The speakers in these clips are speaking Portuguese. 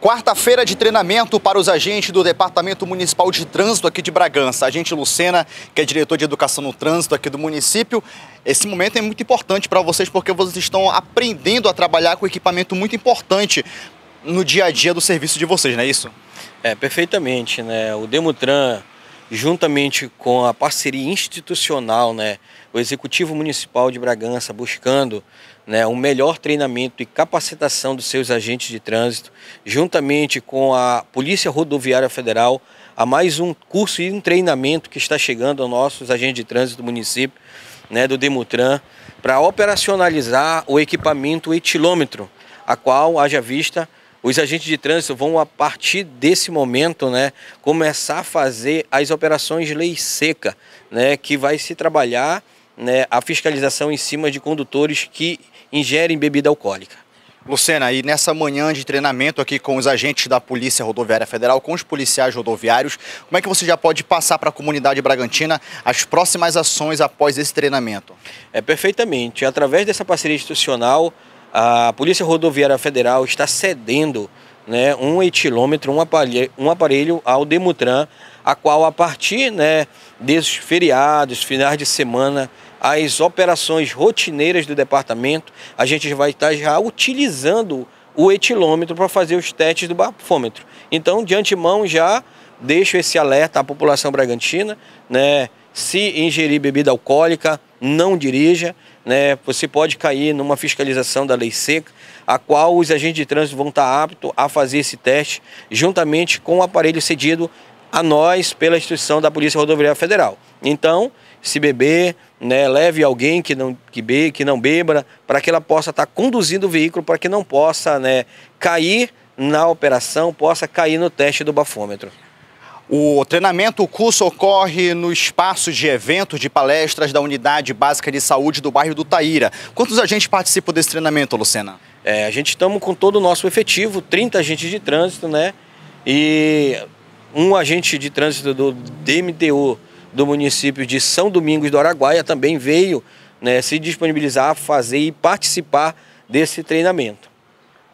Quarta-feira de treinamento para os agentes do Departamento Municipal de Trânsito aqui de Bragança. Agente Lucena, que é diretor de Educação no Trânsito aqui do município. Esse momento é muito importante para vocês porque vocês estão aprendendo a trabalhar com equipamento muito importante no dia a dia do serviço de vocês, não é isso? É, perfeitamente, né? O Demutran juntamente com a parceria institucional, né, o Executivo Municipal de Bragança buscando né, um melhor treinamento e capacitação dos seus agentes de trânsito, juntamente com a Polícia Rodoviária Federal, há mais um curso e um treinamento que está chegando aos nossos agentes de trânsito do município, né, do Demutran, para operacionalizar o equipamento etilômetro, a qual, haja vista, os agentes de trânsito vão, a partir desse momento, né, começar a fazer as operações de lei seca, né, que vai se trabalhar né, a fiscalização em cima de condutores que ingerem bebida alcoólica. Lucena, e nessa manhã de treinamento aqui com os agentes da Polícia Rodoviária Federal, com os policiais rodoviários, como é que você já pode passar para a comunidade Bragantina as próximas ações após esse treinamento? É perfeitamente. Através dessa parceria institucional, a Polícia Rodoviária Federal está cedendo né, um etilômetro, um aparelho, um aparelho ao Demutran, a qual a partir né, desses feriados, finais de semana, as operações rotineiras do departamento, a gente vai estar já utilizando o etilômetro para fazer os testes do bafômetro. Então, de antemão, já deixo esse alerta à população bragantina, né? Se ingerir bebida alcoólica, não dirija, né? Você pode cair numa fiscalização da lei seca, a qual os agentes de trânsito vão estar aptos a fazer esse teste, juntamente com o aparelho cedido a nós pela instituição da Polícia Rodoviária Federal. Então, se beber, né, leve alguém que não que, be, que não beba, para que ela possa estar conduzindo o veículo, para que não possa né, cair na operação, possa cair no teste do bafômetro. O treinamento, o curso ocorre no espaço de eventos de palestras da Unidade Básica de Saúde do bairro do Taíra. Quantos agentes participam desse treinamento, Lucena? É, a gente estamos com todo o nosso efetivo, 30 agentes de trânsito, né? E um agente de trânsito do DMTU do município de São Domingos do Araguaia também veio né, se disponibilizar a fazer e participar desse treinamento.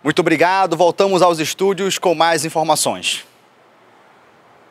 Muito obrigado. Voltamos aos estúdios com mais informações.